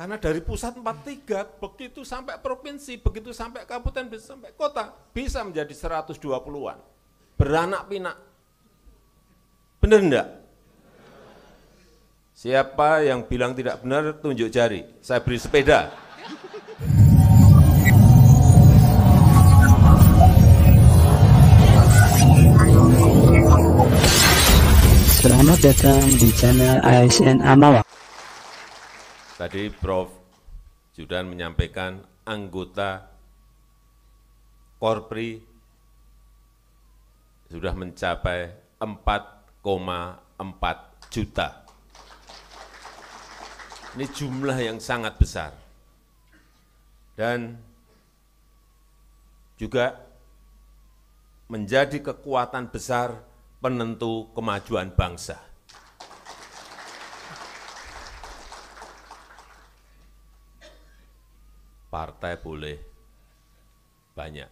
Karena dari pusat 43, begitu sampai provinsi, begitu sampai kabupaten, bisa sampai kota, bisa menjadi 120-an. Beranak pinak. Benar enggak? Siapa yang bilang tidak benar, tunjuk jari. Saya beri sepeda. Selamat datang di channel ASN Amawa. Tadi Prof. Judan menyampaikan anggota Korpri sudah mencapai 4,4 juta. Ini jumlah yang sangat besar. Dan juga menjadi kekuatan besar penentu kemajuan bangsa. partai boleh banyak,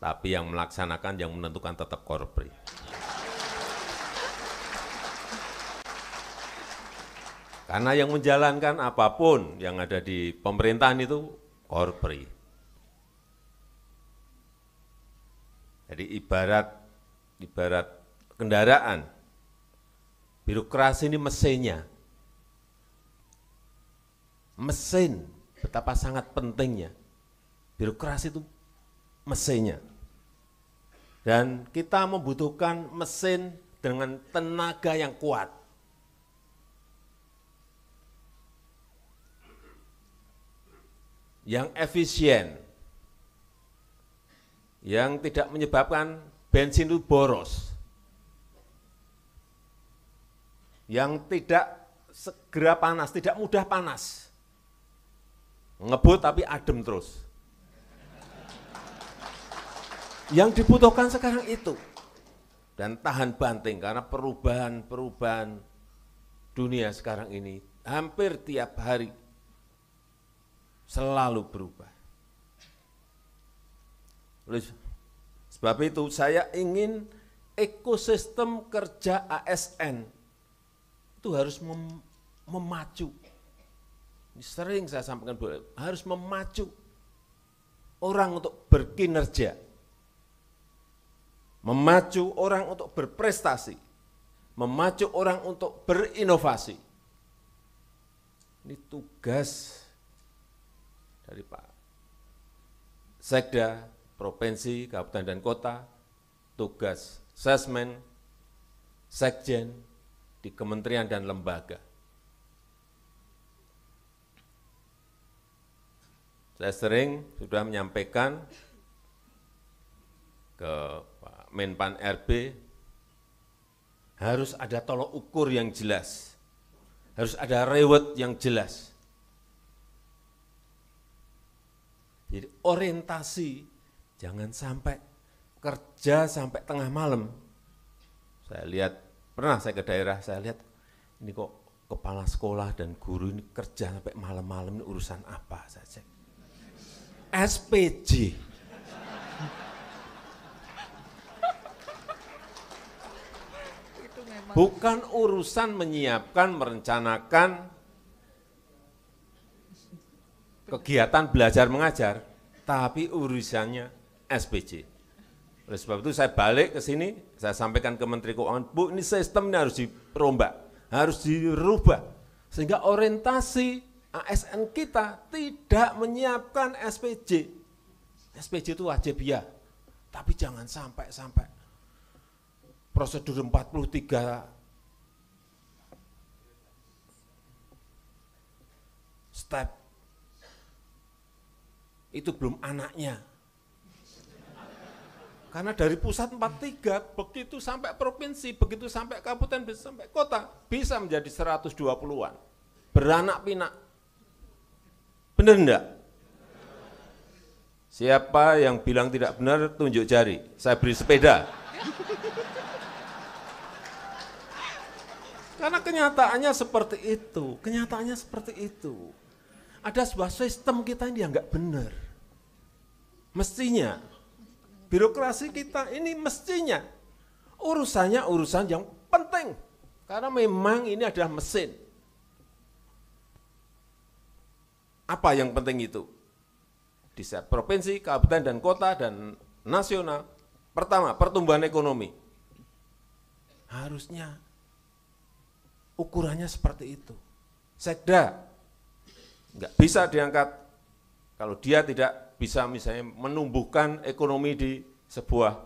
tapi yang melaksanakan, yang menentukan tetap korpri. Karena yang menjalankan apapun yang ada di pemerintahan itu korpri. Jadi ibarat ibarat kendaraan, birokrasi ini mesinnya. Mesin betapa sangat pentingnya. Birokrasi itu mesinnya. Dan kita membutuhkan mesin dengan tenaga yang kuat. Yang efisien. Yang tidak menyebabkan bensin itu boros. Yang tidak segera panas, tidak mudah panas ngebut tapi adem terus. Yang dibutuhkan sekarang itu. Dan tahan banting karena perubahan-perubahan dunia sekarang ini hampir tiap hari selalu berubah. Oleh sebab itu saya ingin ekosistem kerja ASN itu harus mem memacu sering saya sampaikan, harus memacu orang untuk berkinerja, memacu orang untuk berprestasi, memacu orang untuk berinovasi. Ini tugas dari Pak Sekda, Provinsi, Kabupaten dan Kota, tugas sesmen, sekjen di kementerian dan lembaga. saya sering sudah menyampaikan ke Pak Menpan RB, harus ada tolok ukur yang jelas, harus ada reward yang jelas. Jadi orientasi jangan sampai kerja sampai tengah malam. Saya lihat, pernah saya ke daerah, saya lihat ini kok kepala sekolah dan guru ini kerja sampai malam-malam ini urusan apa saja. SPJ. Bukan urusan menyiapkan, merencanakan kegiatan belajar mengajar, tapi urusannya SPJ. Oleh sebab itu saya balik ke sini, saya sampaikan ke Menteri Keuangan, Bu ini sistemnya harus dirombak, harus dirubah. Sehingga orientasi ASN kita tidak menyiapkan SPJ. SPJ itu wajib ya, tapi jangan sampai-sampai prosedur 43 step itu belum anaknya. Karena dari pusat 43, begitu sampai provinsi, begitu sampai kabupaten, sampai kota, bisa menjadi 120-an. Beranak pinak Benar enggak? Siapa yang bilang tidak benar, tunjuk jari. Saya beri sepeda. Karena kenyataannya seperti itu. Kenyataannya seperti itu. Ada sebuah sistem kita ini yang enggak benar. Mestinya. Birokrasi kita ini mestinya. Urusannya urusan yang penting. Karena memang ini adalah mesin Apa yang penting itu? Di set provinsi, kabupaten, dan kota, dan nasional. Pertama, pertumbuhan ekonomi. Harusnya ukurannya seperti itu. Sekda, nggak bisa diangkat kalau dia tidak bisa misalnya menumbuhkan ekonomi di sebuah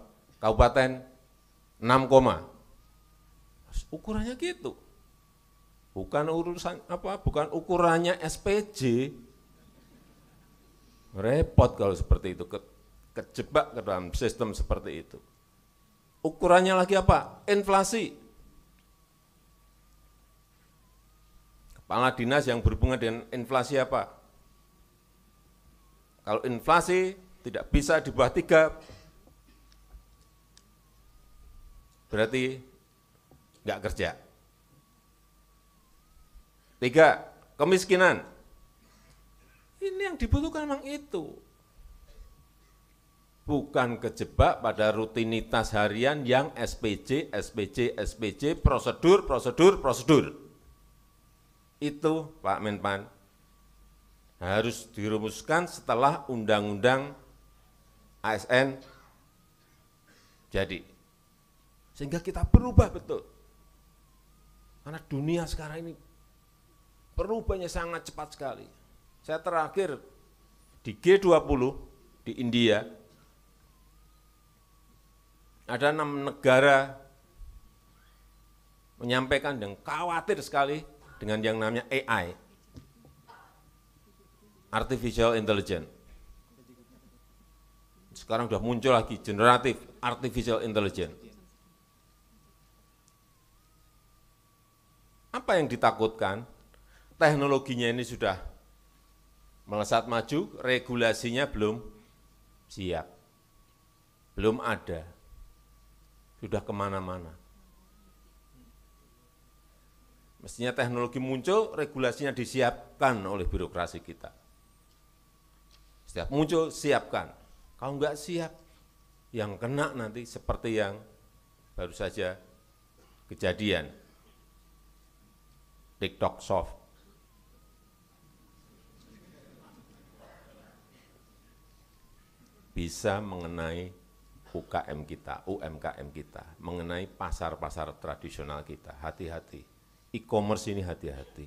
kabupaten 6 koma. Ukurannya gitu. Bukan urusan apa, bukan ukurannya SPJ, Repot kalau seperti itu, ke, kejebak ke dalam sistem seperti itu. Ukurannya lagi apa? Inflasi. Kepala dinas yang berhubungan dengan inflasi apa? Kalau inflasi tidak bisa di bawah tiga, berarti nggak kerja. Tiga, kemiskinan. Ini yang dibutuhkan memang itu. Bukan kejebak pada rutinitas harian yang SPJ, SPJ, SPJ, prosedur, prosedur, prosedur. Itu Pak Menpan harus dirumuskan setelah undang-undang ASN jadi. Sehingga kita berubah betul. Karena dunia sekarang ini perubahannya sangat cepat sekali. Saya terakhir di G20 di India, ada enam negara menyampaikan dan khawatir sekali dengan yang namanya AI, Artificial Intelligence. Sekarang sudah muncul lagi generatif Artificial Intelligence. Apa yang ditakutkan? Teknologinya ini sudah melesat maju, regulasinya belum siap, belum ada, sudah kemana-mana. Mestinya teknologi muncul, regulasinya disiapkan oleh birokrasi kita. Setiap muncul, siapkan. Kalau enggak siap, yang kena nanti seperti yang baru saja kejadian. TikTok soft bisa mengenai UKM kita, UMKM kita, mengenai pasar-pasar tradisional kita. Hati-hati. E-commerce ini hati-hati.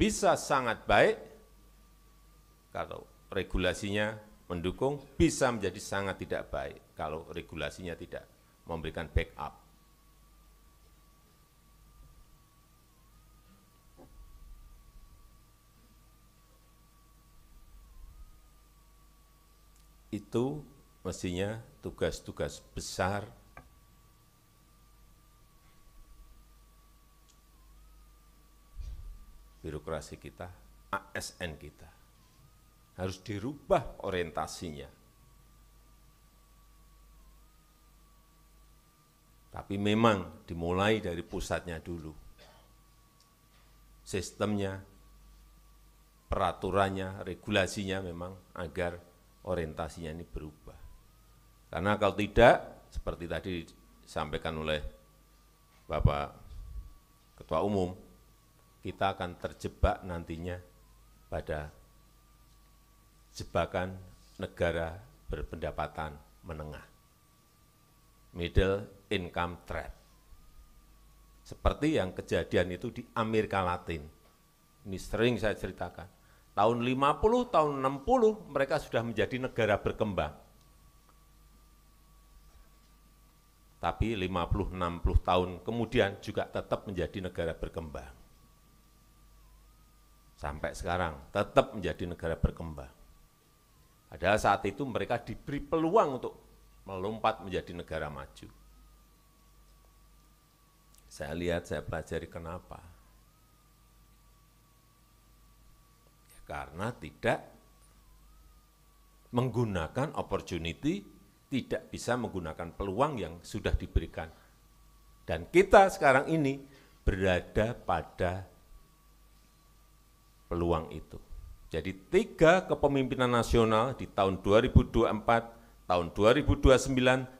Bisa sangat baik kalau regulasinya mendukung, bisa menjadi sangat tidak baik kalau regulasinya tidak memberikan backup. itu mestinya tugas-tugas besar birokrasi kita, ASN kita. Harus dirubah orientasinya. Tapi memang dimulai dari pusatnya dulu. Sistemnya, peraturannya, regulasinya memang agar orientasinya ini berubah. Karena kalau tidak, seperti tadi disampaikan oleh Bapak Ketua Umum, kita akan terjebak nantinya pada jebakan negara berpendapatan menengah. Middle income trap. Seperti yang kejadian itu di Amerika Latin. Ini sering saya ceritakan. Tahun 50, tahun 60 mereka sudah menjadi negara berkembang. Tapi 50-60 tahun kemudian juga tetap menjadi negara berkembang. Sampai sekarang tetap menjadi negara berkembang. Padahal saat itu mereka diberi peluang untuk melompat menjadi negara maju. Saya lihat, saya pelajari kenapa karena tidak menggunakan opportunity, tidak bisa menggunakan peluang yang sudah diberikan. Dan kita sekarang ini berada pada peluang itu. Jadi tiga kepemimpinan nasional di tahun 2024, tahun 2029,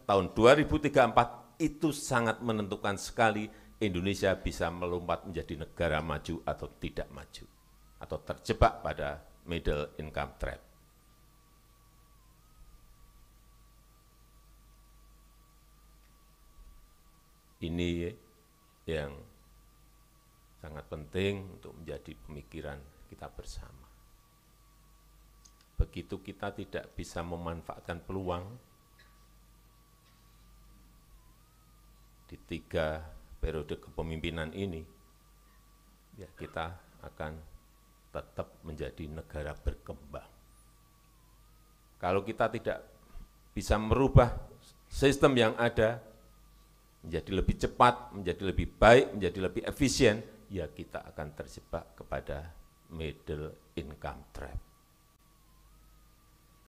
tahun 2034 itu sangat menentukan sekali Indonesia bisa melompat menjadi negara maju atau tidak maju atau terjebak pada middle income trap. Ini yang sangat penting untuk menjadi pemikiran kita bersama. Begitu kita tidak bisa memanfaatkan peluang di tiga periode kepemimpinan ini, ya kita akan tetap menjadi negara berkembang. Kalau kita tidak bisa merubah sistem yang ada menjadi lebih cepat, menjadi lebih baik, menjadi lebih efisien, ya kita akan terjebak kepada middle income trap.